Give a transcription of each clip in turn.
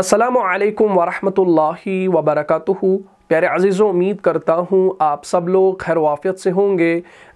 असलकम वरहमतुल्लाहि वबरक प्यारे अज़ीज़ों उम्मीद करता हूँ आप सब लोग खैर वाफ़ियत से होंगे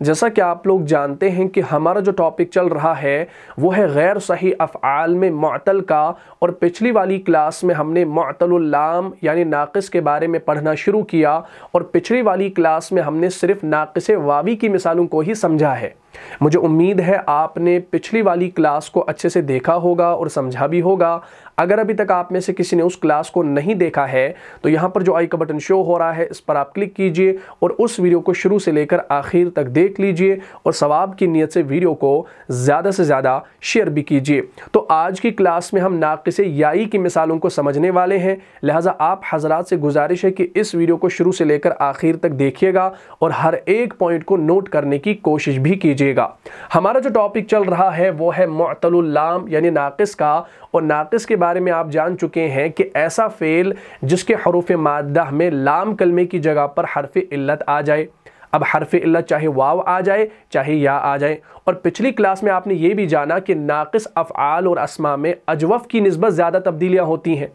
जैसा कि आप लोग जानते हैं कि हमारा जो टॉपिक चल रहा है वो है गैर सही अफ़ाल में मअतल का और पिछली वाली क्लास में हमने मअतलाम यानी नाक़ के बारे में पढ़ना शुरू किया और पिछली वाली क्लास में हमने सिर्फ़ नाक़ वावी की मिसालों को ही समझा है मुझे उम्मीद है आपने पिछली वाली क्लास को अच्छे से देखा होगा और समझा भी होगा अगर अभी तक आप में से किसी ने उस क्लास को नहीं देखा है तो यहाँ पर जो आई का बटन शो हो रहा है इस पर आप क्लिक कीजिए और उस वीडियो को शुरू से लेकर आखिर तक देख लीजिए और सवाब की नीयत से वीडियो को ज़्यादा से ज़्यादा शेयर भी कीजिए तो आज की क्लास में हम नाक़ याई की मिसालों को समझने वाले हैं लिहाजा आप हजरात से गुजारिश है कि इस वीडियो को शुरू से लेकर आखिर तक देखिएगा और हर एक पॉइंट को नोट करने की कोशिश भी कीजिएगा हमारा जो टॉपिक चल रहा है वो है मतलाम यानी नाक़ का और नाकस के बारे में आप जान चुके हैं कि ऐसा फ़ेल जिसके हरूफ मादा में लाम कलमे की जगह पर हरफ इल्लत आ जाए अब हरफ इल्लत चाहे वाव आ जाए चाहे या आ जाए और पिछली क्लास में आपने ये भी जाना कि नाक़ अफ़ाल और असमा में अजवफ़ की नस्बत ज़्यादा तब्दीलियाँ होती हैं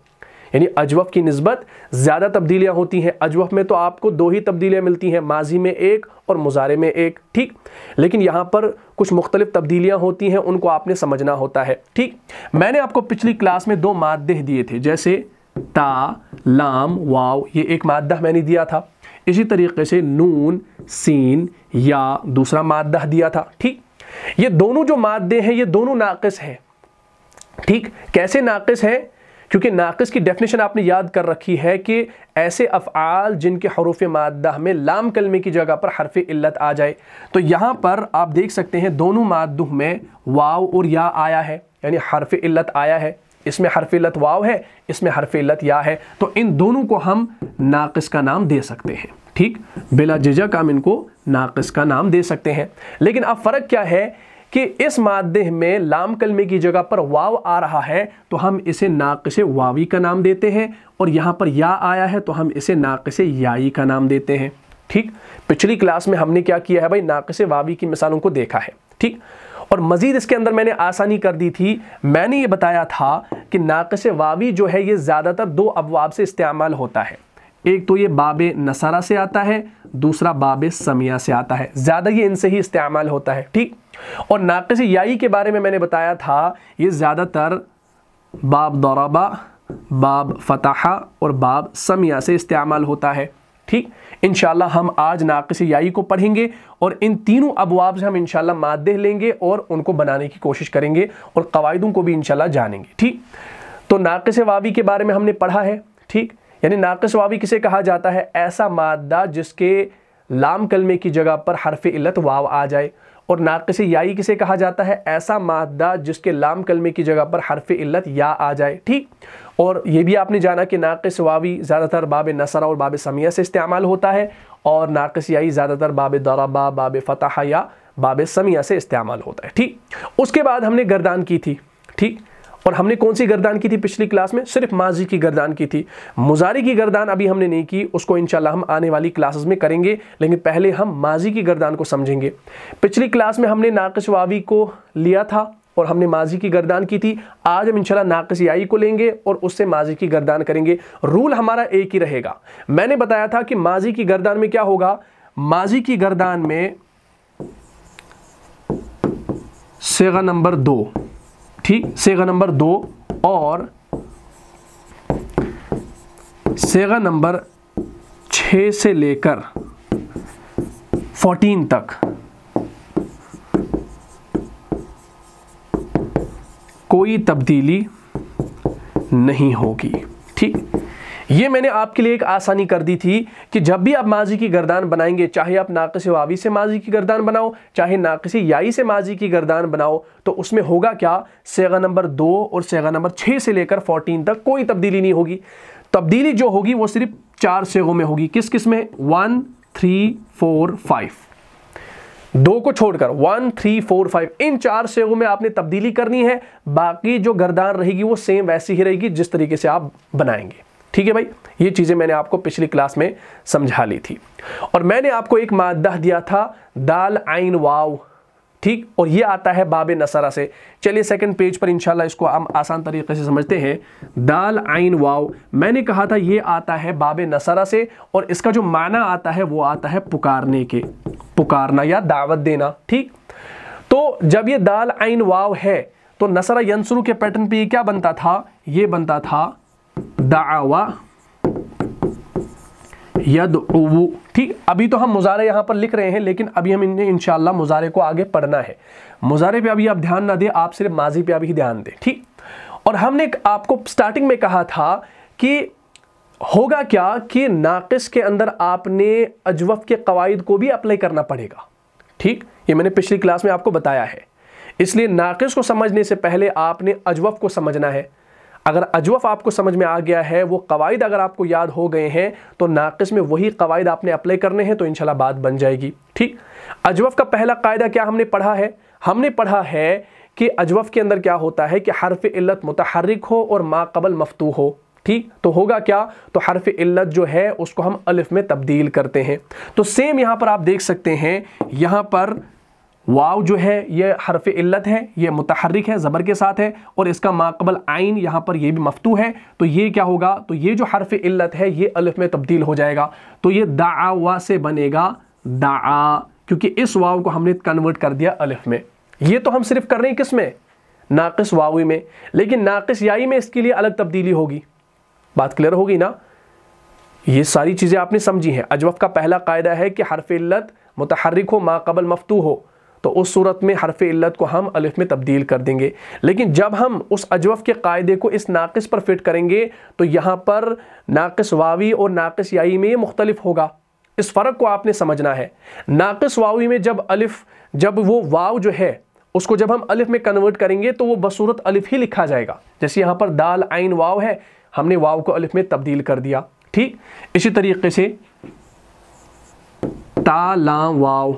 यानी अजवफ़ की नस्बत ज़्यादा तब्दीलियाँ होती हैं अजवफ़ में तो आपको दो ही तब्दीलियाँ मिलती हैं माजी में एक और मुजारे में एक ठीक लेकिन यहाँ पर कुछ मुख्तलिफ तब्दीलियाँ होती हैं उनको आपने समझना होता है ठीक मैंने आपको पिछली क्लास में दो मादे दिए थे जैसे ता लाम वाव ये एक मादा मैंने दिया था इसी तरीके से नून सीन या दूसरा मादा दिया था ठीक ये दोनों जो मादे हैं ये दोनों नाकस हैं ठीक कैसे नाकस हैं क्योंकि नाकस की डेफिनेशन आपने याद कर रखी है कि ऐसे अफ़ाल जिनके हरूफ मादा में लाम कलमे की जगह पर हरफ इल्लत आ जाए तो यहाँ पर आप देख सकते हैं दोनों मादू में वाव और या आया है यानी हरफ इल्लत आया है इसमें हरफ इल्लत वाव है इसमें हरफ इल्लत या है तो इन दोनों को हम नाकस का नाम दे सकते हैं ठीक बिला जजक हम इनको नाकस का नाम दे सकते हैं लेकिन अब फ़र्क क्या है कि इस मादे में लाम कलमे की जगह पर वाव आ रहा है तो हम इसे नाकस वावी का नाम देते हैं और यहाँ पर या आया है तो हम इसे नाकस याई का नाम देते हैं ठीक पिछली क्लास में हमने क्या किया है भाई नाकस वावी की मिसालों को देखा है ठीक और मज़ीद इसके अंदर मैंने आसानी कर दी थी मैंने ये बताया था कि नाकस वावी जो है ये ज़्यादातर दो अबवाब से इस्तेमाल होता है एक तो ये बाब नसारा से आता है दूसरा बाब समिया से आता है ज़्यादा ये इनसे ही इस्तेमाल होता है ठीक और नाकस याई के बारे में मैंने बताया था ये ज़्यादातर बाब दौराबा बाब फतहा और बाब समिया से इस्तेमाल होता है ठीक इन हम आज नाकस याई को पढ़ेंगे और इन तीनों अबवाब से हम इन मादे लेंगे और उनको बनाने की कोशिश करेंगे और कवायदों को भी इन जानेंगे ठीक तो नाकस वावी के बारे में हमने पढ़ा है ठीक यानी नाकस वावी किसे कहा जाता है ऐसा मादा जिसके लाम कलमे की जगह पर हरफ इल्लत वाव आ जाए और नाकस याई किसे कहा जाता है ऐसा मादा जिसके लाम कलमे की जगह पर हरफ इल्लत या आ जाए ठीक और ये भी आपने जाना कि नाकस वावी ज़्यादातर बाब नसरा और बाब समिया से इस्तेमाल होता है और नाकस याई ज़्यादातर बाब दरबा बाब फ़तह या बाब समिया से इस्तेमाल होता है ठीक उसके बाद हमने गर्दान की थी ठीक और हमने कौन सी गर्दान की थी पिछली क्लास में सिर्फ माजी की गर्दान की थी मुजारी की गर्दान अभी हमने नहीं की उसको इंशाल्लाह हम आने वाली क्लासेस में करेंगे लेकिन पहले हम माजी की गर्दान को समझेंगे पिछली क्लास में हमने नाकश वावी को लिया था और हमने माजी की गर्दान की थी आज हम इंशाल्लाह नाकस याई को लेंगे और उससे माजी की गर्दान करेंगे रूल हमारा एक ही रहेगा मैंने बताया था कि माजी की गर्दान में क्या होगा माजी की गर्दान में सेगा नंबर दो ठीक सेगा नंबर दो और सेगा नंबर छ से लेकर फोर्टीन तक कोई तब्दीली नहीं होगी ठीक ये मैंने आपके लिए एक आसानी कर दी थी कि जब भी आप माजी की गर्दान बनाएंगे चाहे आप नाकस वावी से माजी की गर्दान बनाओ चाहे नाकस याई से माजी की गर्दान बनाओ तो उसमें होगा क्या सेगा नंबर दो और सेगा नंबर छः से लेकर फोर्टीन तक कोई तब्दीली नहीं होगी तब्दीली जो होगी वो सिर्फ चार सेगों में होगी किस किस में वन थ्री फोर फाइव दो को छोड़कर वन थ्री फोर फाइव इन चार सेगों में आपने तब्दीली करनी है बाकी जो गर्दान रहेगी वो सेम वैसी ही रहेगी जिस तरीके से आप बनाएंगे ठीक है भाई ये चीज़ें मैंने आपको पिछली क्लास में समझा ली थी और मैंने आपको एक मादा दिया था दाल आइन वाव ठीक और ये आता है बाबे नसरा से चलिए सेकंड पेज पर इंशाल्लाह इसको हम आसान तरीके से समझते हैं दाल आइन वाव मैंने कहा था ये आता है बाबे नसरा से और इसका जो माना आता है वो आता है पुकारने के पुकारना या दावत देना ठीक तो जब ये दाल आइन वाव है तो नसरा यंसुरु के पैटर्न पे क्या बनता था ये बनता था दावा यद ठीक अभी तो हम मुजारे यहां पर लिख रहे हैं लेकिन अभी हम इन्हें इनशाला मुजारे को आगे पढ़ना है मुजारे पे अभी आप ध्यान ना दें आप सिर्फ माजी पे अभी ध्यान दें ठीक और हमने आपको स्टार्टिंग में कहा था कि होगा क्या कि नाकिस के अंदर आपने अजवफ के कवायद को भी अप्लाई करना पड़ेगा ठीक ये मैंने पिछली क्लास में आपको बताया है इसलिए नाकिस को समझने से पहले आपने अजवफ को समझना है अगर अजवफ आपको समझ में आ गया है वो कवायद अगर आपको याद हो गए हैं तो नाकिस में वही कवायद आपने अप्लाई करने हैं तो इनशाला बात बन जाएगी ठीक अजवफ का पहला कायदा क्या हमने पढ़ा है हमने पढ़ा है कि अजवफ के अंदर क्या होता है कि हरफ इल्लत मुतहरक हो और माकबल मफतू हो ठीक तो होगा क्या तो हरफ इल्लत जो है उसको हम अलिफ में तब्दील करते हैं तो सेम यहाँ पर आप देख सकते हैं यहाँ पर वाव जो है ये हरफ इल्लत है ये मतहरक है ज़बर के साथ है और इसका माकबल आइन यहाँ पर ये भी मफतू है तो ये क्या होगा तो ये जो हरफ इल्लत है ये अलिफ में तब्दील हो जाएगा तो ये दावा से बनेगा दा क्योंकि इस वाव को हमने कन्वर्ट कर दिया अलिफ में ये तो हम सिर्फ कर रहे हैं किस में नाकस वावी में लेकिन नाकस याई में इसके लिए अलग तब्दीली होगी बात क्लियर होगी ना ये सारी चीज़ें आपने समझी हैं अजवफ का पहला कायदा है कि हरफ इल्लत मतहरक हो माकबल मफतू हो तो उस सूरत में हरफ इल्लत को हम अलिफ में तब्दील कर देंगे लेकिन जब हम उस अजवफ़ के कायदे को इस नाकस पर फिट करेंगे तो यहाँ पर नाकस वावी और नाकस याई में ये मुख्तलिफ होगा इस फ़र्क को आपने समझना है नाकस वावी में जब अलिफ जब वो वाव जो है उसको जब हम अलिफ में कन्वर्ट करेंगे तो वो बसूरत अलिफ ही लिखा जाएगा जैसे यहाँ पर दाल आइन वाव है हमने वाव को अलिफ में तब्दील कर दिया ठीक इसी तरीके से ता लाम वाव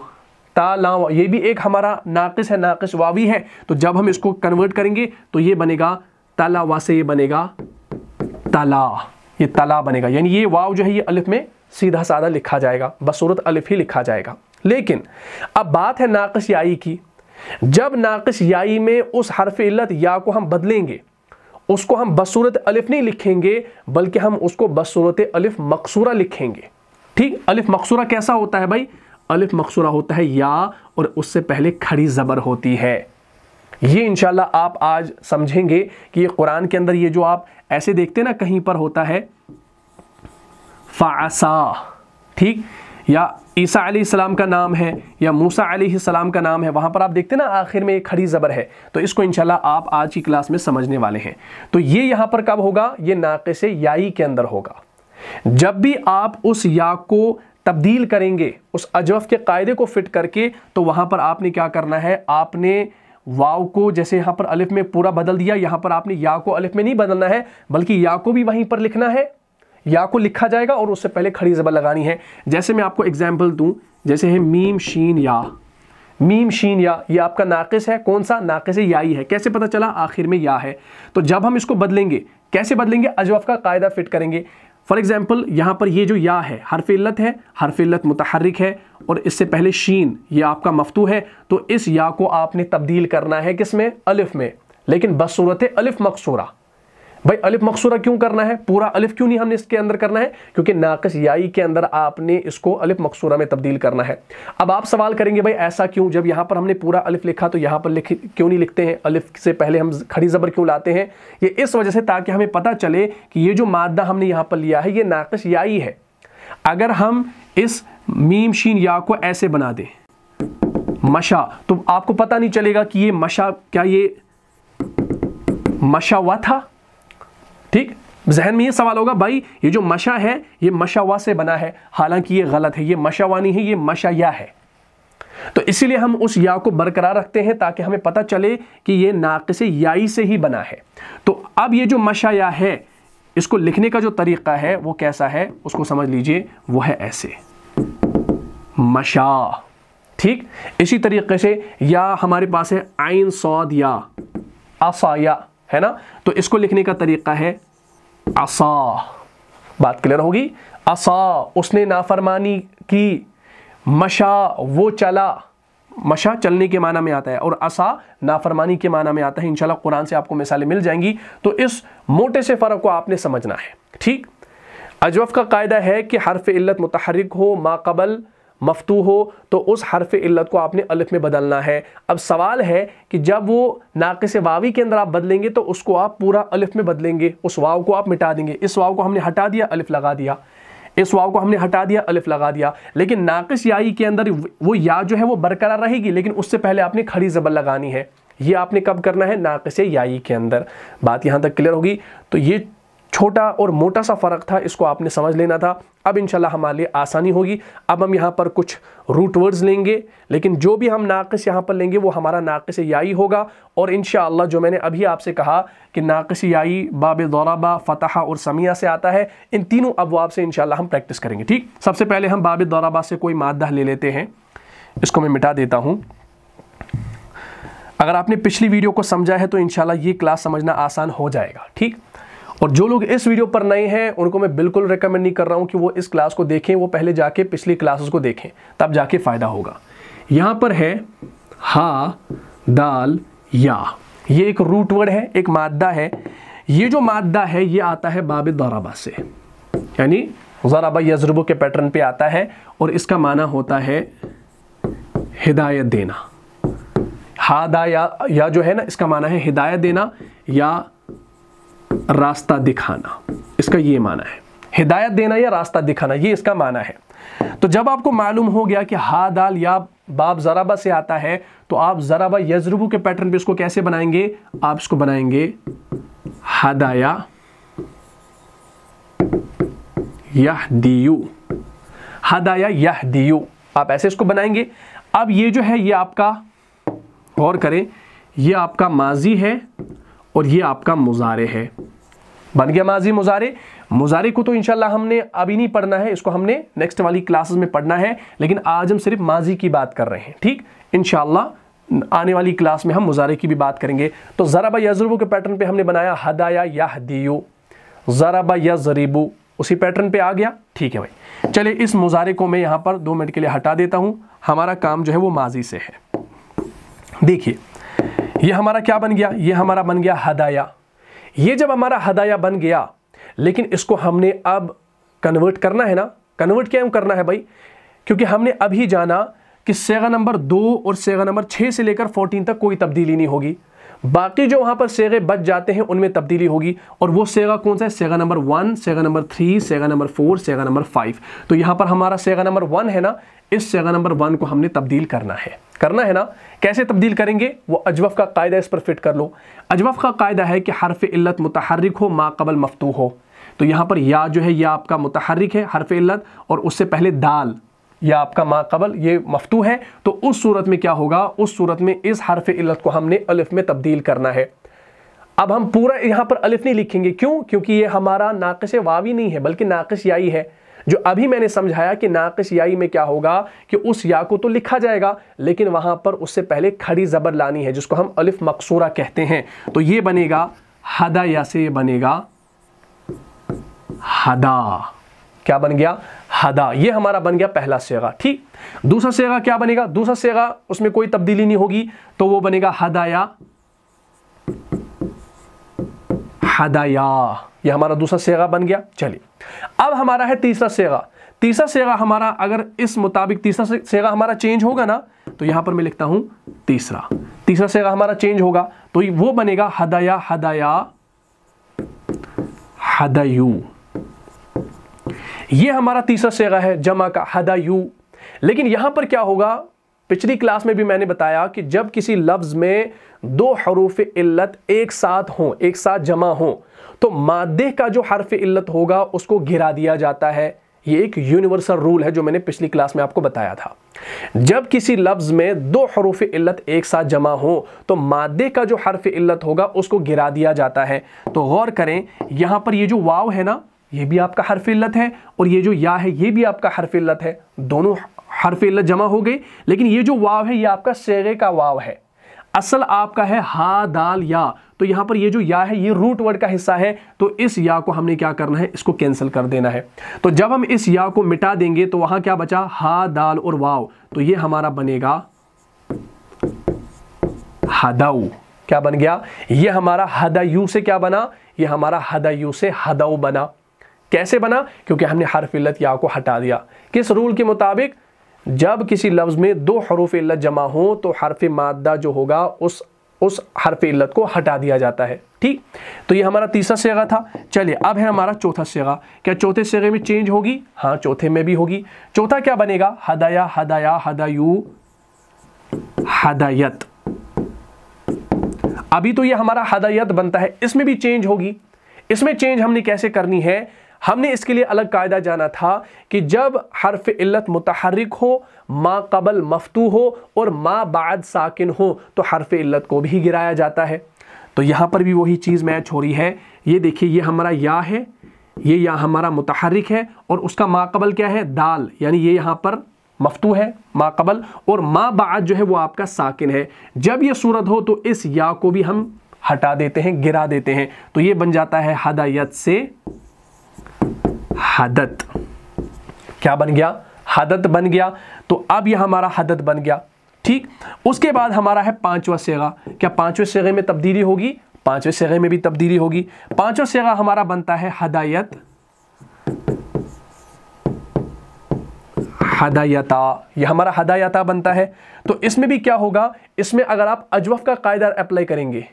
तालाव ये भी एक हमारा नाकिस है नाकिस वावी है तो जब हम इसको कन्वर्ट करेंगे तो ये बनेगा तालावा से ये बनेगा तला ये तला बनेगा यानी ये वाव जो है ये अलिफ में सीधा साधा लिखा जाएगा बसूरत अलिफ ही लिखा जाएगा लेकिन अब बात है नाकस याई की जब नाकस याई में उस हरफ इल्लत या को हम बदलेंगे उसको हम बसूरत अलिफ नहीं लिखेंगे बल्कि हम उसको बसूरत अलिफ मकसूरा लिखेंगे ठीक अलिफ मकसूरा कैसा होता है भाई अलिफ मकसूरा होता है या और उससे पहले खड़ी ज़बर होती है ये इनशाला आप आज समझेंगे कि ये कुरान के अंदर ये जो आप ऐसे देखते ना कहीं पर होता है फ़ासा ठीक या ईसा सलाम का नाम है या मूसा सलाम का नाम है वहाँ पर आप देखते ना आखिर में एक खड़ी ज़बर है तो इसको इनशाला आप आज की क्लास में समझने वाले हैं तो ये यहाँ पर कब होगा ये नाके से याई के अंदर होगा जब भी आप उस या को तब्दील करेंगे उस अजवफ के कायदे को फिट करके तो वहाँ पर आपने क्या करना है आपने वाव को जैसे यहाँ पर अलिफ में पूरा बदल दिया यहाँ पर आपने या को अलिफ में नहीं बदलना है बल्कि या को भी वहीं पर लिखना है या को लिखा जाएगा और उससे पहले खड़ी ज़बर लगानी है जैसे मैं आपको एग्जाम्पल दूँ जैसे है मीम शीन या मीम शीन या ये आपका नाकिस है कौन सा नाकिस या ही है कैसे पता चला आखिर में या है तो जब हम इसको बदलेंगे कैसे बदलेंगे अजवफ का कायदा फिट करेंगे फॉर एग्ज़ाम्पल यहाँ पर ये जो या है हर इल्लत है हर इल्लत मुतहरक है और इससे पहले शीन ये आपका मफतू है तो इस या को आपने तब्दील करना है किस में अलिफ में लेकिन बसूरत अलिफ मकसूरा भाई अलिफ मकसूरा क्यों करना है पूरा अलिफ क्यों नहीं हमने इसके अंदर करना है क्योंकि नाकस याई के अंदर आपने इसको अलिफ मकसूरा में तब्दील करना है अब आप सवाल करेंगे भाई ऐसा क्यों जब यहाँ पर हमने पूरा अलिफ लिखा तो यहाँ पर क्यों नहीं लिखते हैं अलिफ से पहले हम खड़ी ज़बर क्यों लाते हैं ये इस वजह से ताकि हमें पता चले कि ये जो मादा हमने यहाँ पर लिया है ये नाकस याई है अगर हम इस मीम शीन या को ऐसे बना दें मशा तो आपको पता नहीं चलेगा कि ये मशा क्या ये मशा हुआ था ठीक जहन में ये सवाल होगा भाई ये जो मशा है ये मशावा से बना है हालांकि ये गलत है ये मशावा नहीं है ये मशाया है तो इसीलिए हम उस या को बरकरार रखते हैं ताकि हमें पता चले कि ये नाकसे याई से ही बना है तो अब ये जो मशाया है इसको लिखने का जो तरीका है वो कैसा है उसको समझ लीजिए वो है ऐसे मशा ठीक इसी तरीके से या हमारे पास है आइन सौद या असाया है ना तो इसको लिखने का तरीका है असा बात क्लियर होगी असा उसने नाफरमानी की मशा वो चला मशा चलने के माना में आता है और असा नाफरमानी के माना में आता है इंशाल्लाह कुरान से आपको मिसालें मिल जाएंगी तो इस मोटे से फ़र्क को आपने समझना है ठीक अजवफ का कायदा है कि हरफ इल्लत मुतहरक हो माकबल मफतू हो तो उस हरफ इल्लत को आपने अलिफ में बदलना है अब सवाल है कि जब वो नाक़ वावी के अंदर आप बदलेंगे तो उसको आप पूरा अलिफ में बदलेंगे उस वाव को आप मिटा देंगे इस वाव को हमने हटा दिया अलिफ लगा दिया इस वाव को हमने हटा दिया अलिफ लगा दिया लेकिन नाक़स याई के अंदर वो या जो है वो बरकरार रहेगी लेकिन उससे पहले आपने खड़ी ज़बर लगानी है ये आपने कब करना है नाक़स याई के अंदर बात यहाँ तक क्लियर होगी तो ये छोटा और मोटा सा फ़र्क था इसको आपने समझ लेना था अब इंशाल्लाह हमारे लिए आसानी होगी अब हम यहाँ पर कुछ रूट वर्ड्स लेंगे लेकिन जो भी हम नाकस यहाँ पर लेंगे वो हमारा नाकस याई होगा और इन जो मैंने अभी आपसे कहा कि नाकस याई बाब दौराबा फ़तहा और समिया से आता है इन तीनों अबवाब से इनशाला हम प्रैक्टिस करेंगे ठीक सबसे पहले हम बाब दौराबा से कोई मादा ले लेते हैं इसको मैं मिटा देता हूँ अगर आपने पिछली वीडियो को समझा है तो इनशाला ये क्लास समझना आसान हो जाएगा ठीक और जो लोग इस वीडियो पर नए हैं उनको मैं बिल्कुल रिकमेंड नहीं कर रहा हूं कि वो इस क्लास को देखें वो पहले जाके पिछली क्लासेस को देखें तब जाके फ़ायदा होगा यहां पर है हा दाल या ये एक रूटवर्ड है एक मादा है ये जो मादा है ये आता है बाबे दौराबा से यानी ज़राबा यजरबों के पैटर्न पे आता है और इसका माना होता है हिदायत देना हादा या, या जो है ना इसका माना है हिदायत देना या रास्ता दिखाना इसका ये माना है हिदायत देना या रास्ता दिखाना ये इसका माना है तो जब आपको मालूम हो गया कि हा दाल या बाब ज़राबा से आता है तो आप ज़राबा यजरबू के पैटर्न पे इसको कैसे बनाएंगे आप इसको बनाएंगे हदाया यह दियू हदाया यह दियू आप ऐसे इसको बनाएंगे अब ये जो है ये आपका गौर करें ये आपका माजी है और ये आपका मुजारे है बन गया माजी मुजारे मुजारे को तो इनशाला हमने अभी नहीं पढ़ना है इसको हमने नेक्स्ट वाली क्लासेस में पढ़ना है लेकिन आज हम सिर्फ माजी की बात कर रहे हैं ठीक इनशाला आने वाली क्लास में हम मुजारे की भी बात करेंगे तो ज़रा यजरबू के पैटर्न पे हमने बनाया हदाया या हदियो ज़रा या उसी पैटर्न पे आ गया ठीक है भाई चलिए इस मुजारे को मैं यहाँ पर दो मिनट के लिए हटा देता हूँ हमारा काम जो है वो माजी से है देखिए ये हमारा क्या बन गया ये हमारा बन गया हदाया ये जब हमारा हदाया बन गया लेकिन इसको हमने अब कन्वर्ट करना है ना कन्वर्ट क्या करना है भाई क्योंकि हमने अभी जाना कि सेगा नंबर दो और सेगा नंबर छः से लेकर फोर्टीन तक कोई तब्दीली नहीं होगी बाकी जो वहाँ पर सेगे बच जाते हैं उनमें तब्दीली होगी और वो सेगा कौन सा है सेगा नंबर वन सेगा नंबर थ्री सेगा नंबर फोर सेगा नंबर फाइव तो यहाँ पर हमारा सेगा नंबर वन है ना इस जगह नंबर वन को हमने तब्दील करना है करना है ना कैसे तब्दील करेंगे वो अजवफ का कायदा इस पर फिट कर लो अजवफ का कायदा है कि हरफ इल्लत मुतहरक हो मा कबल मफतू हो तो यहाँ पर या जो है यह आपका मुतहरक है हरफ इल्लत और उससे पहले दाल या आपका मा कबल ये मफतू है तो उस सूरत में क्या होगा उस सूरत में इस हरफ इल्लत को हमने अलिफ में तब्दील करना है अब हम पूरा यहाँ पर अलिफ नहीं लिखेंगे क्यों क्योंकि ये हमारा नाकस वावी नहीं है बल्कि नाकस याई है जो अभी मैंने समझाया कि नाकश याई में क्या होगा कि उस या को तो लिखा जाएगा लेकिन वहां पर उससे पहले खड़ी ज़बर लानी है जिसको हम अलिफ मकसूरा कहते हैं तो ये बनेगा हदा या से यह बनेगा हदा क्या बन गया हदा ये हमारा बन गया पहला सेगा ठीक दूसरा सेगा क्या बनेगा दूसरा सेगा उसमें कोई तब्दीली नहीं होगी तो वो बनेगा हदाया हदाया ये हमारा दूसरा सेगा बन गया चलिए अब हमारा है तीसरा सेगा तीसरा सेगा हमारा अगर इस मुताबिक तीसरा सेगा हमारा चेंज होगा ना तो यहां पर मैं लिखता हूं तीसरा तीसरा सेगा हमारा चेंज होगा तो वो बनेगा हदया हदया हदयू ये हमारा तीसरा सेगा है जमा का हदयू लेकिन यहां पर क्या होगा पिछली क्लास में भी मैंने बताया कि जब किसी लफ्ज़ में दो हरूफ इल्लत एक साथ हों एक साथ जमा हों तो मादे का जो हरफ इल्लत होगा उसको गिरा दिया जाता है ये एक यूनिवर्सल रूल है जो मैंने पिछली क्लास में आपको बताया था जब किसी लफ्ज़ में दो हरूफ इल्लत एक साथ जमा हो तो मादे का जो हरफ इल्लत होगा उसको गिरा दिया जाता है तो गौर करें यहाँ पर ये जो वाव है ना ये भी आपका हरफ इल्लत है और ये जो या है ये भी आपका हरफ इल्लत है दोनों हरफ इल्लत जमा हो गई लेकिन ये जो वाव है ये आपका सेगे का वाव है असल आपका है हा दाल या तो यहां पर ये जो या है ये रूट वर्ड का हिस्सा है तो इस या को हमने क्या करना है इसको कैंसिल कर देना है तो जब हम इस या को मिटा देंगे तो वहां क्या बचा हा दाल और वाव तो ये हमारा बनेगा हदाऊ क्या बन गया ये हमारा हदयू से क्या बना ये हमारा हदयू से हदाऊ बना कैसे बना क्योंकि हमने हर फिल्लत या को हटा दिया किस रूल के मुताबिक जब किसी लफ्ज़ में दो हरूफ इल्लत जमा हो तो हरफ मादा जो होगा उस उस हरफ इल्लत को हटा दिया जाता है ठीक तो ये हमारा तीसरा सेगा था चलिए अब है हमारा चौथा सेगा क्या चौथे सेगे में चेंज होगी हाँ चौथे में भी होगी चौथा क्या बनेगा हदाया हदाया हदायू हदायत अभी तो ये हमारा हदायत बनता है इसमें भी चेंज होगी इसमें चेंज हमने कैसे करनी है हमने इसके लिए अलग कायदा जाना था कि जब हरफ इल्लत मुतहरक हो माँ कबल मफतू हो और माँ बाद साकिन हो तो हरफ इल्लत को भी गिराया जाता है तो यहाँ पर भी वही चीज़ मैच हो रही है ये देखिए ये हमारा या है ये या हमारा मुतहरक है और उसका माकबल क्या है दाल यानी ये यहाँ पर मफतू है माकबल और मा बाद जो है वो आपका साकिन है जब ये सूरत हो तो इस या को भी हम हटा देते हैं गिरा देते हैं तो ये बन जाता है हदायत से हदत क्या बन गया हदत बन गया तो अब यह हमारा हदत बन गया ठीक उसके बाद हमारा है पांचवा सेगा क्या पांचवें सेगे में तब्दीली होगी पांचवें सेगे में भी तब्दीली होगी पांचवा सेगा हमारा बनता है हदायत हदायता यह हमारा हदायता बनता है तो इसमें भी क्या होगा इसमें अगर आप अजवफ का कायदा अप्लाई करेंगे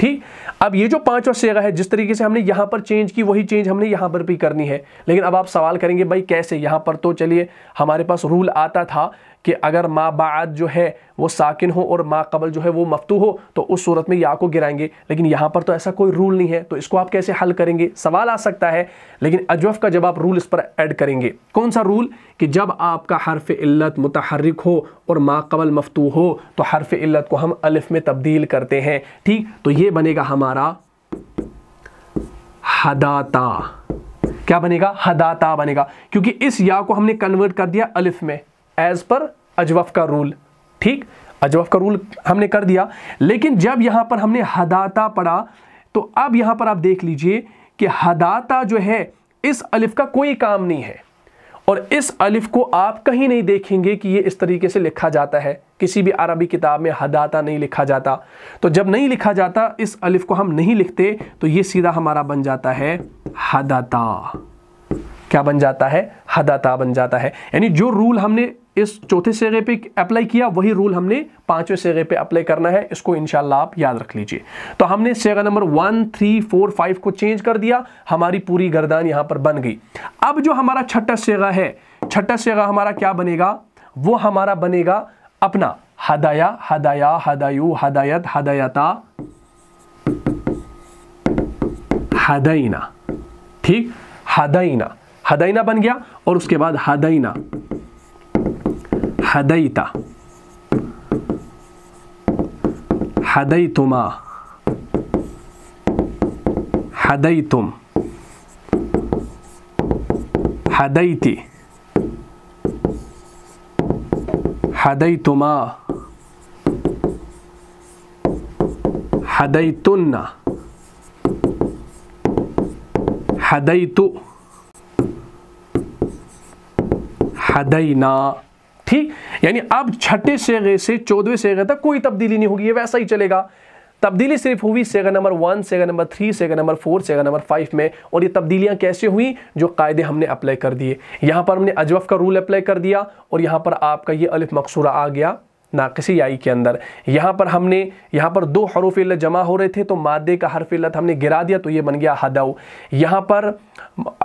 ठीक अब ये जो पांच और सेगा है जिस तरीके से हमने यहां पर चेंज की वही चेंज हमने यहां पर भी करनी है लेकिन अब आप सवाल करेंगे भाई कैसे यहां पर तो चलिए हमारे पास रूल आता था कि अगर माँ बाद जो है वो साकिन हो और माँ कबल जो है वो मफतू हो तो उस सूरत में या को गिराएंगे लेकिन यहाँ पर तो ऐसा कोई रूल नहीं है तो इसको आप कैसे हल करेंगे सवाल आ सकता है लेकिन अजवफ का जब आप रूल इस पर ऐड करेंगे कौन सा रूल कि जब आपका हरफ इल्लत मुतहरक हो और माँ कबल मफतू हो तो हरफ इल्लत को हम अलिफ में तब्दील करते हैं ठीक तो ये बनेगा हमारा हदाता क्या बनेगा हदाता बनेगा क्योंकि इस या को हमने कन्वर्ट कर दिया अलिफ में एज पर अजवफ का रूल ठीक अजवफ का रूल हमने कर दिया लेकिन जब यहां पर हमने हदाता पढ़ा तो अब यहां पर आप देख लीजिए कि हदाता जो है इस अलिफ का कोई काम नहीं है और इस अलिफ को आप कहीं नहीं देखेंगे कि ये इस तरीके से लिखा जाता है किसी भी अरबी किताब में हदाता नहीं लिखा जाता तो जब नहीं लिखा जाता इस अलिफ को हम नहीं लिखते तो ये सीधा हमारा बन जाता है हदाता क्या बन जाता है हदाता बन जाता है यानी जो रूल हमने इस चौथे सेगे पे अप्लाई किया वही रूल हमने पांचवें सेगे पे अप्लाई करना है इसको इनशाला आप याद रख लीजिए तो हमने सेगा number one three four five को चेंज कर दिया हमारी पूरी गर्दान यहां पर बन गई अब जो हमारा छठा सेगा है छठा सेगा हमारा क्या बनेगा वो हमारा बनेगा अपना हदाया हदाया हदायु हदायत हदायता हदैना ठीक हदईना हदईना बन गया और उसके बाद हदईना حديت حديتما حديتم حديتي حديتما حديتن حديت حدينا ठीक यानी अब छठे शेगे से चौदहवें सेगे तक कोई तब्दीली नहीं होगी ये वैसा ही चलेगा तब्दीली सिर्फ हुई सेगा नंबर वन सेगा नंबर थ्री सेगा नंबर फोर सेगा नंबर फाइव में और ये तब्दीलियां कैसे हुई जो कायदे हमने अप्लाई कर दिए यहां पर हमने अजवफ का रूल अप्लाई कर दिया और यहां पर आपका ये अलिफ मकसूरा आ गया नाकसी आई के अंदर यहाँ पर हमने यहाँ पर दो हरूफ इल्लत जमा हो रहे थे तो मादे का हरफ इल्लत हमने गिरा दिया तो ये बन गया हदव यहाँ पर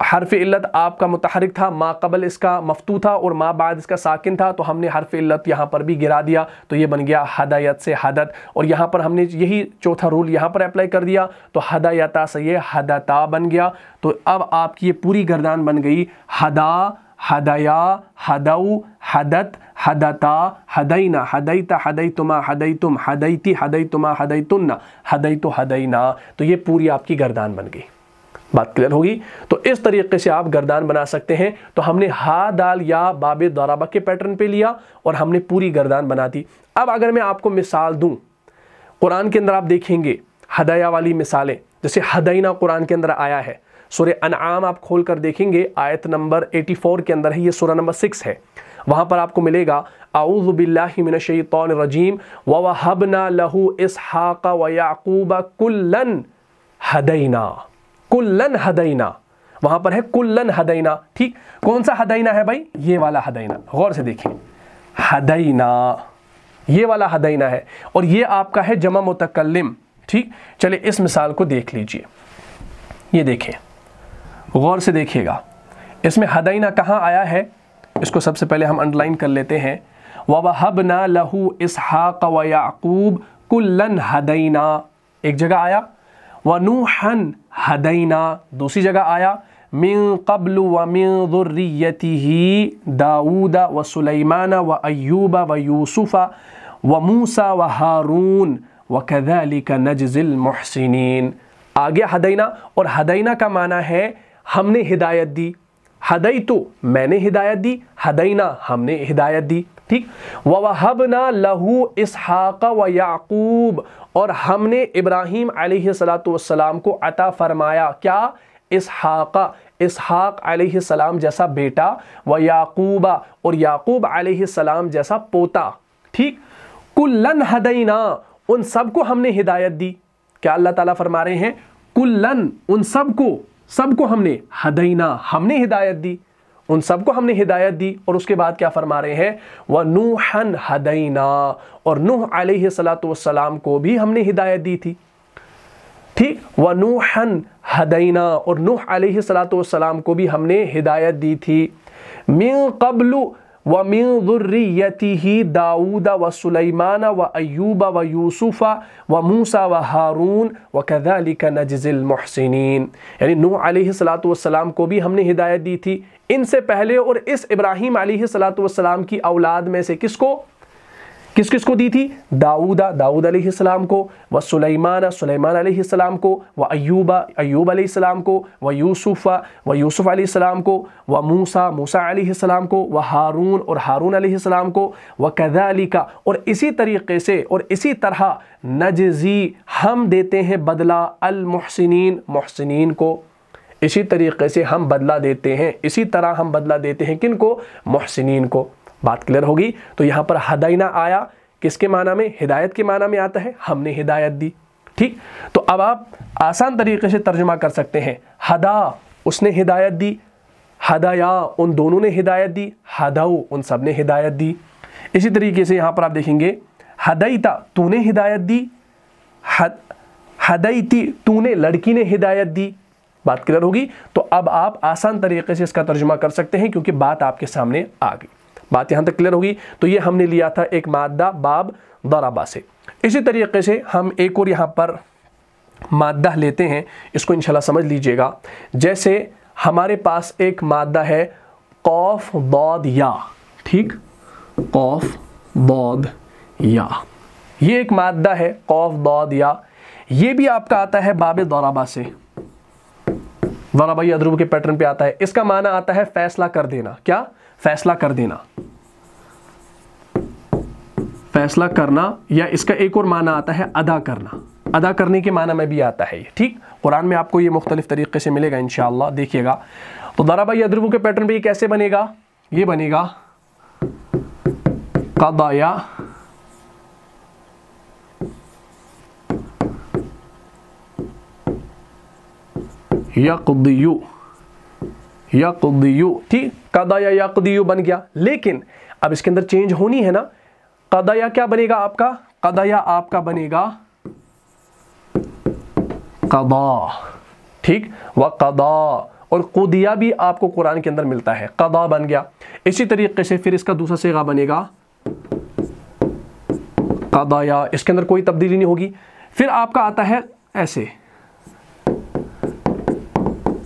हरफ इल्लत आपका मुतहरक था माँ कबल इसका मफतू था और माँ बाद इसका साकिन था तो हमने हरफ इल्लत यहाँ पर भी गिरा दिया तो ये बन गया हदायत से हदत और यहाँ पर हमने यही चौथा रूल यहाँ पर अप्लाई कर दिया तो हदायता से ये हदता बन गया तो अब आपकी ये पूरी गर्दान बन गई हदा हदया हदऊ हदत हदता हदई तुम हदई हदैतुम हदैती तुमा हदैतुन्ना हदैतु हदैना तो ये पूरी आपकी गर्दान बन गई बात क्लियर होगी तो इस तरीके से आप गर्दान बना सकते हैं तो हमने हा दाल या बाबे दौराबा के पैटर्न पे लिया और हमने पूरी गर्दान बना दी अब अगर मैं आपको मिसाल दूं कुरान के अंदर आप देखेंगे हदया वाली मिसालें जैसे हदईना कुरान के अंदर आया है सूर्य अनआम आप खोल कर देखेंगे आयत नंबर 84 के अंदर है ये सूर्य नंबर सिक्स है वहाँ पर आपको मिलेगा आउज़बिल्लाशैतरजीम व वहबना लहू हाका व याकूब कुल्लन हदैना कुल्लन हदैना वहाँ पर है कुल्लन हदैना ठीक कौन सा हदैना है भाई ये वाला हदैना गौर से देखिए हदैना ये वाला हदैना है और ये आपका है जमा मुतकलम ठीक चलिए इस मिसाल को देख लीजिए ये देखें गौर से देखिएगा इसमें हदईना कहाँ आया है इसको सबसे पहले हम अंडरलाइन कर लेते हैं वब ना लहू इस व याकूब कुल्लन हदईना एक जगह आया व नूहन हदईना दूसरी जगह आया मिन कबल व मिनयती ही दाऊदा व सुलेमाना व अयूब व यूसुफ़ा व मूसा व हारून व कदालिका नजजिल मोहसिन आगे हदैना और हदैना का माना है हमने हिदायत दी हदई तो मैंने हिदायत दी हदईना हमने हिदायत दी ठीक ना लहू इसहाक व याकूब और हमने इब्राहिम सलाम को अता फरमाया क्या इसहाक़ा इसहाक सलाम जैसा बेटा व याकूबा और याकूब सलाम जैसा पोता ठीक कुल्लन हदईना उन सबको हमने हिदायत दी क्या अल्लाह ताला फरमा रहे हैं कुल्लन उन सबको सबको हमने हदईना हमने हिदायत दी उन सबको हमने हिदायत दी और उसके बाद क्या फरमा रहे हैं वह नूहन हदईना और नूह आलतम को भी हमने हिदायत दी थी ठीक व नूहन हदईना और नूह आलतम को भी हमने हिदायत दी थी मिन कबलू वमियति ही दाऊद व सुलेमान व अयूब व यूसुफ़ा व मूसा व हारून व कदालिका नजजिल महसिन यानी नू सलाम को भी हमने हिदायत दी थी इनसे पहले और इस इब्राहीम सलाम की औलाद में से किसको किस किस को दी थी दाऊदा दाऊद अलैहिस्सलाम को व सुलेमान सुलेमान अलैहिस्सलाम को व अयूबा अयूब अलैहिस्सलाम को व यूसुफ़ा व यूसुफ़ अलैहिस्सलाम को व मूसा मूसा अलैहिस्सलाम को व हारून और हारून अलैहिस्सलाम को व कदालिका और इसी तरीके से और इसी तरह नजजी हम देते हैं बदला अलमहसिन महसिन को इसी तरीके से हम बदला देते हैं इसी तरह हम बदला देते हैं किन को महसिन को बात क्लियर होगी तो यहां पर हदयना आया किसके माना में हिदायत के माना में आता है हमने हिदायत दी ठीक तो अब आप आसान तरीके से तर्जमा कर सकते हैं हदा उसने हिदायत दी हदया उन दोनों ने हिदायत दी हदाऊ उन सब ने हिदायत दी इसी तरीके से यहां पर आप देखेंगे हदईता तूने हिदायत दी हदईती तूने लड़की ने हिदायत दी बात क्लियर होगी तो अब आप आसान तरीके से इसका तर्जुमा कर सकते हैं क्योंकि बात आपके सामने आ गई बात यहां तक क्लियर होगी तो ये हमने लिया था एक मादा बाब दराबा से इसी तरीके से हम एक और यहां पर मादा लेते हैं इसको इंशाल्लाह समझ लीजिएगा जैसे हमारे पास एक मादा है कौफ बौद या ठीक कौफ बौद या ये एक मादा है कौफ दौद या ये भी आपका आता है बाब दौराबा से दौराबा अद्रूब के पैटर्न पे आता है इसका माना आता है फैसला कर देना क्या फैसला कर देना फैसला करना या इसका एक और माना आता है अदा करना अदा करने के माना में भी आता है ठीक कुरान में आपको ये मुख्तलिफ तरीके से मिलेगा इन देखिएगा तो दारा भाई यदरबू के पैटर्न भी कैसे बनेगा ये बनेगा कदाया या यकदयू ठीक कदा या बन गया लेकिन अब इसके अंदर चेंज होनी है ना कदया क्या बनेगा आपका कदया आपका बनेगा कदा ठीक व कदा और कुदिया भी आपको कुरान के अंदर मिलता है कदा बन गया इसी तरीके से फिर इसका दूसरा सेगा बनेगा कदाया इसके अंदर कोई तब्दीली नहीं होगी फिर आपका आता है ऐसे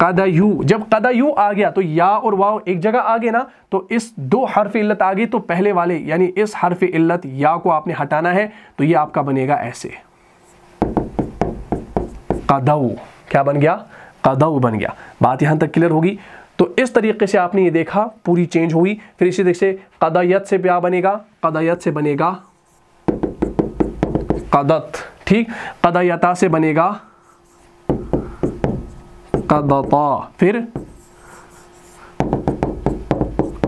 कदयू जब कदयू आ गया तो या और वाओ एक जगह आ गए ना तो इस दो हर्फ इल्लत आ गई तो पहले वाले यानी इस हर्फ इल्लत या को आपने हटाना है तो ये आपका बनेगा ऐसे कदऊ क्या बन गया कदऊ बन गया बात यहां तक क्लियर होगी तो इस तरीके से आपने ये देखा पूरी चेंज हुई फिर इसी तरीके से कदयत से क्या बनेगा कदायत से बनेगा कदत ठीक कदयता से बनेगा कदता फिर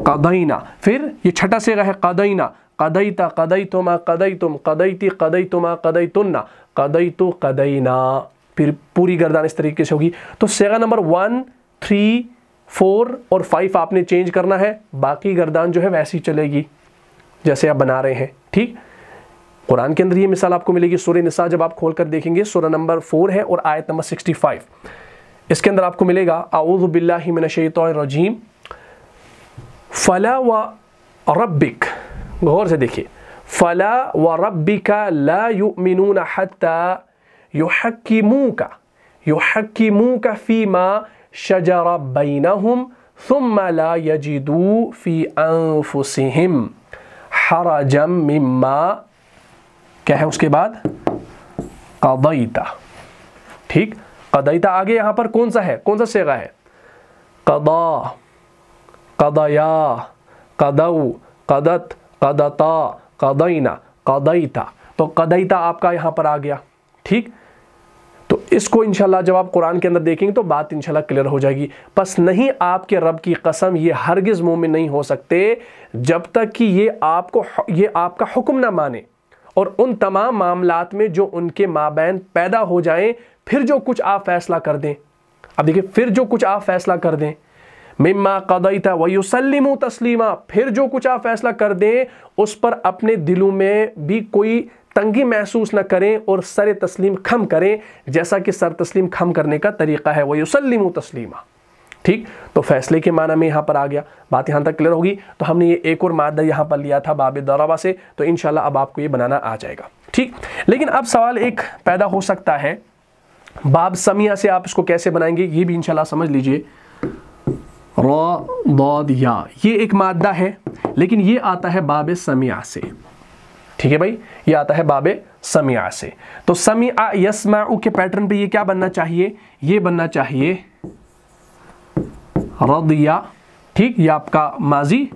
कदईना फिर ये छठा सेगा है कदईना कदईता कदई तुमा कदई तुम ती कदई तुमा कदई तुन्ना कदई तो कदईना फिर पूरी गर्दान इस तरीके से होगी तो सेगा नंबर वन थ्री फोर और फाइव आपने चेंज करना है बाकी गर्दान जो है वैसी चलेगी जैसे आप बना रहे हैं ठीक कुरान के अंदर ये मिसाल आपको मिलेगी सूर्य निसा जब आप खोलकर देखेंगे सूर्य नंबर फोर है और आयत नंबर सिक्सटी फाइव इसके अंदर आपको मिलेगा आउज़बिल्लाशतरजीम फ़ला व रबिक गौर से देखिए फ़ला व रब्बिका ला युमिनून हत्ता युहक्किमूका युहक्किमूका फ़ीमा शजरा बैनहुम थुम्मा ला यजिदू फ़ी अनफुसिहिम जम मिम्मा क्या है उसके बाद कदईता ठीक कदईता आगे यहां पर कौन सा है कौन सा सेगा है कदा कदया कदऊ कदत कदता कदईना कदईता तो कदईता आपका यहां पर आ गया ठीक तो इसको इंशाल्लाह जब आप कुरान के अंदर देखेंगे तो बात इंशाल्लाह क्लियर हो जाएगी बस नहीं आपके रब की कसम ये हरगिज़ मुँह में नहीं हो सकते जब तक कि ये आपको ये आपका हुक्म ना माने और उन तमाम मामलात में जो उनके माबैन पैदा हो जाएं फिर जो कुछ आप फैसला कर दें अब देखिए फिर जो कुछ आप फैसला कर दें मिम्मा कदई था वयुसलिम तस्लीमा फिर जो कुछ आप फैसला कर दें उस पर अपने दिलों में भी कोई तंगी महसूस ना करें और सर तस्लीम खम करें जैसा कि सर तस्लीम खम करने का तरीका है वयुसलिम तस्लीमा ठीक तो फैसले के माना में यहाँ पर आ गया बात यहाँ तक क्लियर होगी तो हमने ये एक और मादा यहाँ पर लिया था बाब दौराबा से तो इन अब आपको ये बनाना आ जाएगा ठीक लेकिन अब सवाल एक पैदा हो सकता है बाब समिया से आप इसको कैसे बनाएंगे ये भी इंशाल्लाह समझ लीजिए रिया ये एक मादा है लेकिन ये आता है बाब समिया से ठीक है भाई ये आता है बाब समिया से तो समिया यसमा के पैटर्न पे ये क्या बनना चाहिए ये बनना चाहिए रिया ठीक ये आपका माजी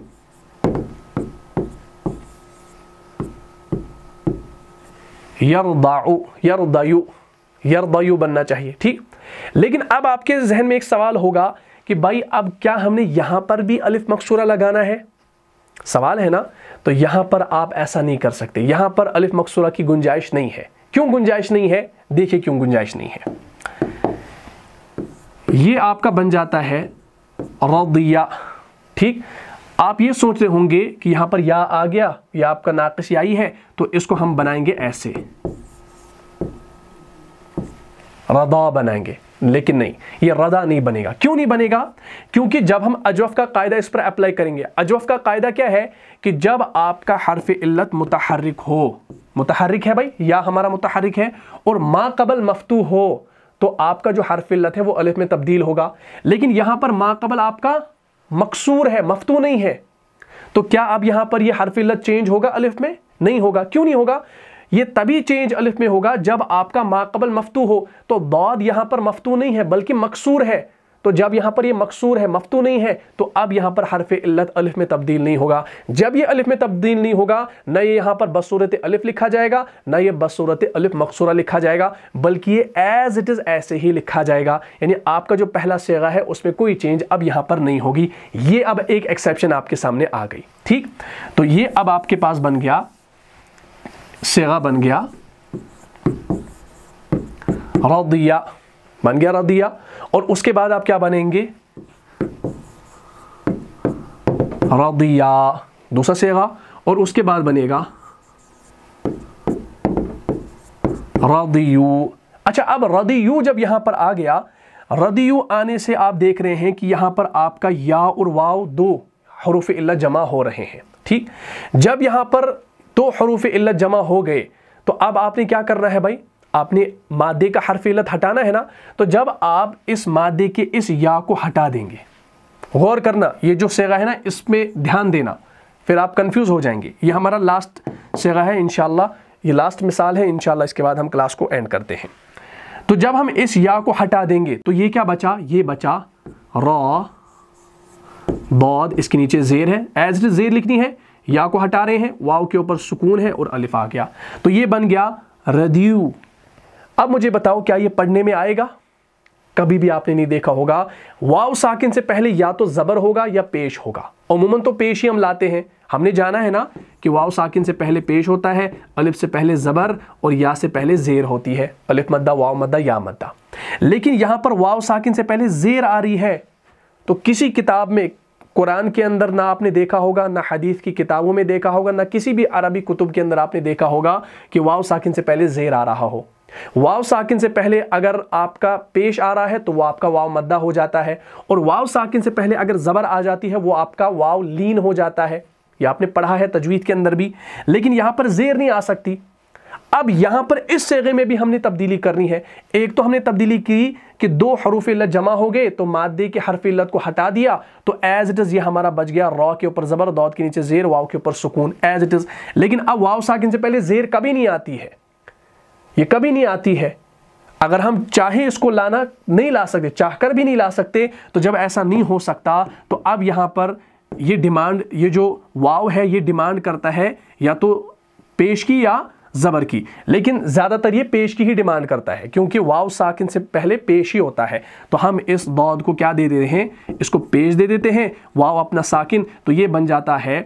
यरदाउ यरदायु यरदयु बनना चाहिए ठीक लेकिन अब आपके जहन में एक सवाल होगा कि भाई अब क्या हमने यहां पर भी अलिफ मकसूरा लगाना है सवाल है ना तो यहां पर आप ऐसा नहीं कर सकते यहां पर अलिफ मकसूरा की गुंजाइश नहीं है क्यों गुंजाइश नहीं है देखिए क्यों गुंजाइश नहीं है ये आपका बन जाता है रौदिया ठीक आप ये सोच रहे होंगे कि यहां पर या आ गया या आपका नाकश आई है तो इसको हम बनाएंगे ऐसे रदा बनाएंगे लेकिन नहीं ये रदा नहीं बनेगा क्यों नहीं बनेगा क्योंकि जब हम अजवफ का कायदा इस पर अप्लाई करेंगे अजवफ का कायदा क्या है कि जब आपका हरफ इल्लत मुतहरिक हो मुतहरक है भाई या हमारा मुतहरिक है और माँ कबल मफतू हो तो आपका जो हरफ इल्लत है वो अलिफ में तब्दील होगा लेकिन यहां पर माँ कबल आपका मकसूर है मफतू नहीं है तो क्या अब यहां पर यह हरफ इल्लत चेंज होगा अलिफ में नहीं होगा क्यों नहीं होगा ये तभी चेंज अलिफ में होगा जब आपका माकबल मफतू हो तो दौद यहां पर मफतू नहीं है बल्कि मकसूर है तो जब यहां पर ये मकसूर है मफतू नहीं है तो अब यहां पर हरफ इल्लत अलिफ में तब्दील नहीं होगा जब ये अलिफ में तब्दील नहीं होगा न ये यहां पर बसूरत अलिफ लिखा जाएगा न ये बसूरत अलिफ मकसूरा लिखा जाएगा बल्कि ये एज इट इज़ ऐसे ही लिखा जाएगा यानी आपका जो पहला सेगा है उसमें कोई चेंज अब यहां पर नहीं होगी ये अब एक एक्सेप्शन आपके सामने आ गई ठीक तो ये अब आपके पास बन गया सेगा बन गया रदिया बन गया रदिया और उसके बाद आप क्या बनेंगे रदिया दूसरा सेगा और उसके बाद बनेगा रदियू अच्छा अब रदयू जब यहां पर आ गया रदियू आने से आप देख रहे हैं कि यहां पर आपका या और वाव दो हरूफ इल्ला जमा हो रहे हैं ठीक जब यहां पर तो हरूफ इल्लत जमा हो गए तो अब आपने क्या करना है भाई आपने मादे का हरफ इल्लत हटाना है ना तो जब आप इस मादे के इस या को हटा देंगे गौर करना ये जो सेगा है ना इसमें ध्यान देना फिर आप कंफ्यूज हो जाएंगे ये हमारा लास्ट सेगा है इनशाला ये लास्ट मिसाल है इनशाला इसके बाद हम क्लास को एंड करते हैं तो जब हम इस या को हटा देंगे तो ये क्या बचा ये बचा रॉ बौद इसके नीचे जेर है एज जेर लिखनी है या को हटा रहे हैं वाव के ऊपर सुकून है और अलिफ आ गया तो ये बन गया रदियु अब मुझे बताओ क्या ये पढ़ने में आएगा कभी भी आपने नहीं देखा होगा वाव साकिन से पहले या तो ज़बर होगा या पेश होगा अमूमन तो पेश ही हम लाते हैं हमने जाना है ना कि वाव साकिन से पहले पेश होता है अलिफ से पहले ज़बर और या से पहले जेर होती है अलिफ मद्दा वाव मद्दा या मद्दा लेकिन यहां पर वाव साकिन से पहले जेर आ रही है तो किसी किताब में कुरान के अंदर ना आपने देखा होगा ना हदीस की किताबों में देखा होगा ना किसी भी अरबी कुतुब के अंदर आपने देखा होगा कि वाव साकिन से पहले जेर आ रहा हो वाव साकिन से पहले अगर आपका पेश आ रहा है तो वो आपका वाव मद्दा हो जाता है और वाव साकिन से पहले अगर ज़बर आ जाती है वो आपका वाव लीन हो जाता है ये आपने पढ़ा है तजवीज़ के अंदर भी लेकिन यहाँ पर जेर नहीं आ सकती अब यहां पर इस सेगे में भी हमने तब्दीली करनी है एक तो हमने तब्दीली की कि दो हरूफ इल्लत जमा हो गए तो मादे के हरफ इल्लत को हटा दिया तो एज इट इज़ ये हमारा बच गया रॉ के ऊपर ज़बर दौद के नीचे जेर वाव के ऊपर सुकून एज इट इज़ लेकिन अब वाव साकिन से पहले जेर कभी नहीं आती है ये कभी नहीं आती है अगर हम चाहें इसको लाना नहीं ला सकते चाहकर भी नहीं ला सकते तो जब ऐसा नहीं हो सकता तो अब यहां पर ये डिमांड ये जो वाव है ये डिमांड करता है या तो पेश की या ज़बर की लेकिन ज़्यादातर ये पेश की ही डिमांड करता है क्योंकि वाव साकिन से पहले पेश ही होता है तो हम इस दौद को क्या दे देते हैं इसको पेश दे देते हैं वाव अपना साकिन तो ये बन जाता है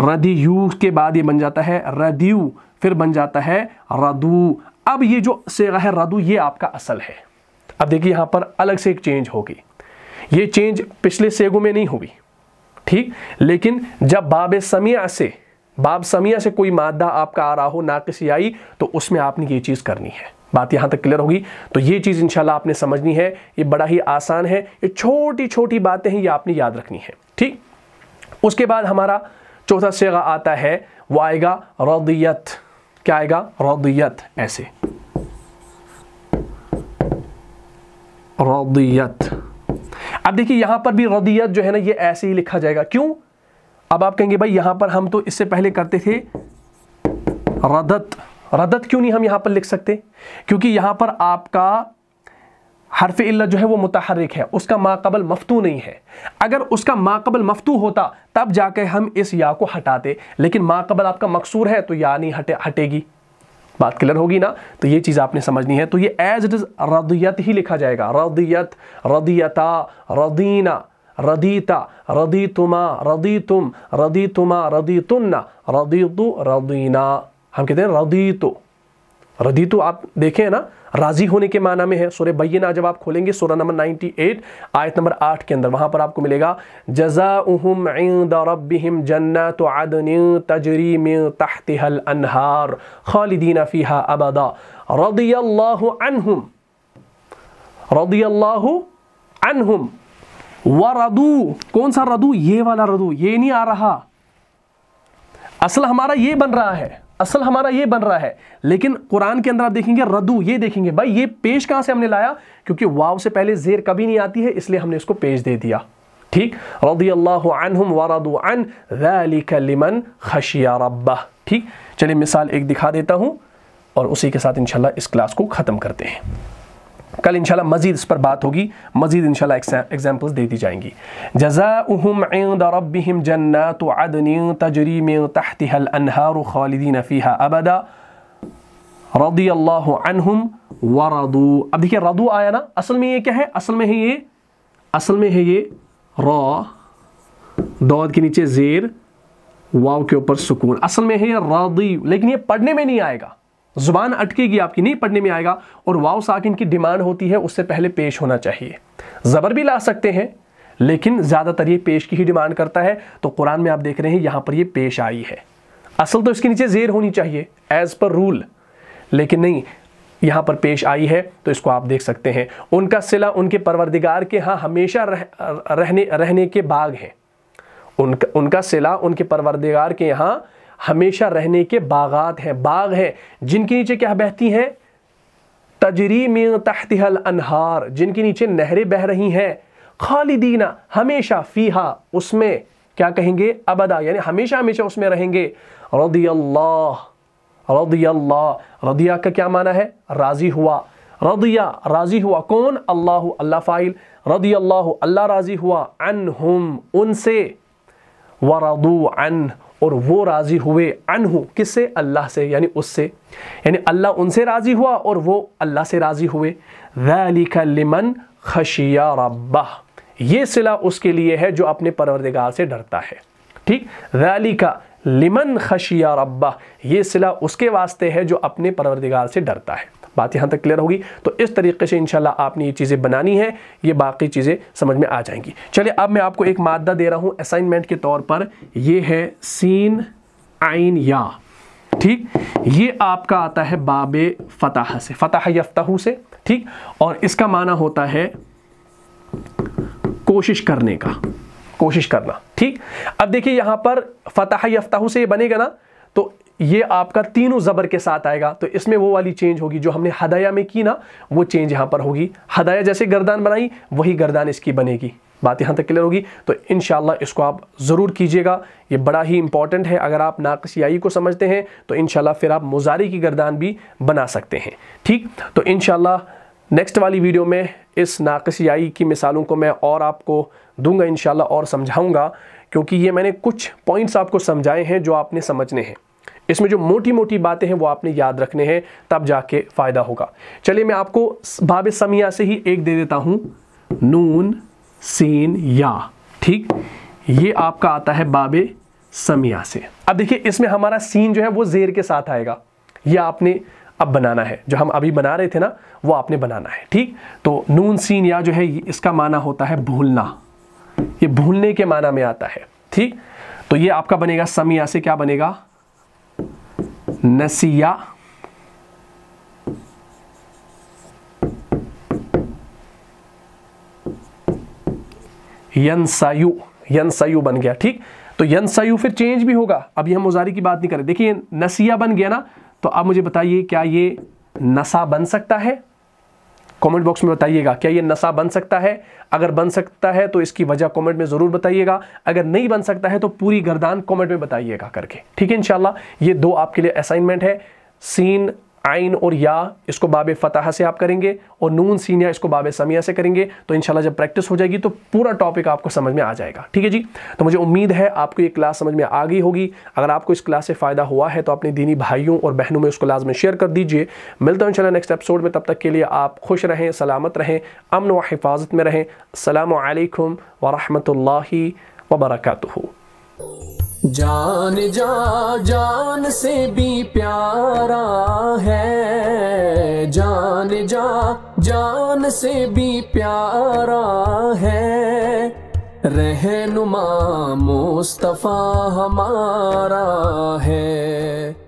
रदीयू के बाद ये बन जाता है रदीयू फिर बन जाता है रदू अब ये जो सेगा है रदू ये आपका असल है अब देखिए यहाँ पर अलग से एक चेंज होगी ये चेंज पिछले सेगों में नहीं होगी ठीक लेकिन जब बाब समिया से बाब समिया से कोई मादा आपका आ रहा हो ना किसी आई तो उसमें आपने ये चीज़ करनी है बात यहाँ तक क्लियर होगी तो ये चीज़ इंशाल्लाह आपने समझनी है ये बड़ा ही आसान है ये छोटी छोटी बातें हैं ये आपने याद रखनी है ठीक उसके बाद हमारा चौथा सेगा आता है वो आएगा रौदियत क्या आएगा रौदियत ऐसे रौदियत अब देखिए यहां पर भी रौदियत जो है ना ये ऐसे ही लिखा जाएगा क्यों अब आप कहेंगे भाई यहां पर हम तो इससे पहले करते थे रदत रदत क्यों नहीं हम यहां पर लिख सकते क्योंकि यहां पर आपका हरफ इल्ला जो है वो मुतहरिक है उसका माकबल मफतू नहीं है अगर उसका माकबल मफतू होता तब जाके हम इस या को हटाते लेकिन माकबल आपका मकसूर है तो या नहीं हटे हटेगी बात क्लियर होगी ना तो ये चीज़ आपने समझनी है तो ये एज इट इज़ रदियत ही लिखा जाएगा रदियत रदियता रदीना رضيت رضيتما رضيتم رضيتما رضيتن رضيت رضينا हम कहते हैं रदी तो रदी तो आप देखें ना राजी होने के माना में है सूर्य बैना जब आप खोलेंगे सूर्य नंबर 98 आयत नंबर 8 के अंदर वहां पर आपको मिलेगा जजा उहम रबिहिम जन्नत आदन तजरी में तहतहल अनहार खालिदीन फ़ीहा अबदा रदी अल्लाह अनहुम रदी अल्लाह अनहुम व रदू कौन सा रदू ये वाला रदू ये नहीं आ रहा असल हमारा ये बन रहा है असल हमारा ये बन रहा है लेकिन कुरान के अंदर आप देखेंगे रदू ये देखेंगे भाई ये पेश कहाँ से हमने लाया क्योंकि वाव से पहले जेर कभी नहीं आती है इसलिए हमने इसको पेश दे दिया ठीक रदी अल्लाहम वरदू अन खशिया रब्बा ठीक चलिए मिसाल एक दिखा देता हूँ और उसी के साथ इंशाल्लाह इस क्लास को ख़त्म करते हैं कल इंशाल्लाह मज़ीद इस पर बात होगी मज़ीद इंशाल्लाह एग्जांपल्स दे दी जाएंगी जजा उहम रबिम जन्नत अदन तजरी में तहतल अनहार खालिदीन फ़ीहा अबदा रदी अल्लाह अनहुम व रदू अब देखिए रदू आया ना असल में ये क्या है असल में है ये असल में है ये रॉ दौद के नीचे जेर वाव के ऊपर सुकून असल में है ये रदी लेकिन ये पढ़ने में नहीं आएगा जुबान अटकेगी आपकी नहीं पढ़ने में आएगा और वाव साकिन की डिमांड होती है उससे पहले पेश होना चाहिए ज़बर भी ला सकते हैं लेकिन ज़्यादातर ये पेश की ही डिमांड करता है तो कुरान में आप देख रहे हैं यहां पर ये पेश आई है असल तो इसके नीचे जेर होनी चाहिए एज़ पर रूल लेकिन नहीं यहां पर पेश आई है तो इसको आप देख सकते हैं उनका सिला उनके परवरदिगार के यहाँ हमेशा रह, रहने रहने के बाग हैं उनका उनका सिला उनके परवरदिगार के यहाँ हमेशा रहने के बागात हैं बाग हैं जिनके नीचे क्या बहती हैं तजरी में तहतिहल अनहार जिनके नीचे नहरें बह रही हैं खालिदीना हमेशा फ़ीहा उसमें क्या कहेंगे अबदा यानी हमेशा हमेशा उसमें रहेंगे रदी अल्लाह रदी अल्लाह रदिया का क्या माना है राज़ी हुआ रदिया राज़ी हुआ कौन अल्लाह अल्लाह फ़ाइल रदी अल्लाह अल्लाह राज़ी हुआ अन हम उनसे वरदू अन और वो राज़ी हुए अनहू किससे अल्लाह से यानी उससे यानी अल्लाह उनसे राज़ी हुआ और वो अल्लाह से राज़ी हुए वैलिका लिमन खशिया रब्बा ये सिला उसके लिए है जो अपने परवरदिगार से डरता है ठीक वैलिका लिमन खशिया रब्बा ये सिला उसके वास्ते है जो अपने परवरदिगार से डरता है बात यहाँ तक क्लियर होगी तो इस तरीके से इनशाला आपने ये चीज़ें बनानी है ये बाकी चीज़ें समझ में आ जाएंगी चलिए अब मैं आपको एक मादा दे रहा हूँ असाइनमेंट के तौर पर यह है सीन आइन या ठीक ये आपका आता है बाबे फताह से फताह यफ्ताहू से ठीक और इसका माना होता है कोशिश करने का कोशिश करना ठीक अब देखिए यहां पर फतह यफ्ताहू से ये बनेगा ना ये आपका तीनों ज़बर के साथ आएगा तो इसमें वो वाली चेंज होगी जो हमने हदाया में की ना वो चेंज यहाँ पर होगी हदाया जैसे गर्दान बनाई वही गर्दान इसकी बनेगी बात यहाँ तक क्लियर होगी तो इन इसको आप ज़रूर कीजिएगा ये बड़ा ही इंपॉर्टेंट है अगर आप नाकसियाई को समझते हैं तो इन फिर आप मुजारी की गर्दान भी बना सकते हैं ठीक तो इन नेक्स्ट वाली वीडियो में इस नाकसियाई की मिसालों को मैं और आपको दूंगा इन और समझाऊंगा क्योंकि ये मैंने कुछ पॉइंट्स आपको समझाए हैं जो आपने समझने हैं इसमें जो मोटी मोटी बातें हैं वो आपने याद रखने हैं तब जाके फ़ायदा होगा चलिए मैं आपको भाब समिया से ही एक दे देता हूं नून सीन या ठीक ये आपका आता है बाबे समिया से अब देखिए इसमें हमारा सीन जो है वो जेर के साथ आएगा ये आपने अब बनाना है जो हम अभी बना रहे थे ना वो आपने बनाना है ठीक तो नून सीन या जो है इसका माना होता है भूलना ये भूलने के माना में आता है ठीक तो ये आपका बनेगा समिया से क्या बनेगा नसिया यंसायु यंसायु बन गया ठीक तो यंसायु फिर चेंज भी होगा अभी हम मुजारी की बात नहीं करें देखिए नसिया बन गया ना तो अब मुझे बताइए क्या ये नशा बन सकता है कमेंट बॉक्स में बताइएगा क्या ये नशा बन सकता है अगर बन सकता है तो इसकी वजह कमेंट में ज़रूर बताइएगा अगर नहीं बन सकता है तो पूरी गर्दान कमेंट में बताइएगा करके ठीक है इनशाला ये दो आपके लिए असाइनमेंट है सीन आइन और या इसको बाब फ़तह से आप करेंगे और नून सीनिया इसको बाब समिया से करेंगे तो इनशाला जब प्रैक्टिस हो जाएगी तो पूरा टॉपिक आपको समझ में आ जाएगा ठीक है जी तो मुझे उम्मीद है आपको ये क्लास समझ में आ गई होगी अगर आपको इस क्लास से फ़ायदा हुआ है तो अपने दीनी भाइयों और बहनों में उसको लाजमी शेयर कर दीजिए मिलता हूँ इन नेक्स्ट एपिसोड में तब तक के लिए आप खुश रहें सलामत रहें अमन व हिफाजत में रहें अल्लाम वरहमल वबरकू जान जा जान से भी प्यारा है जान जा जान से भी प्यारा है रहनुमा मुस्तफ़ा हमारा है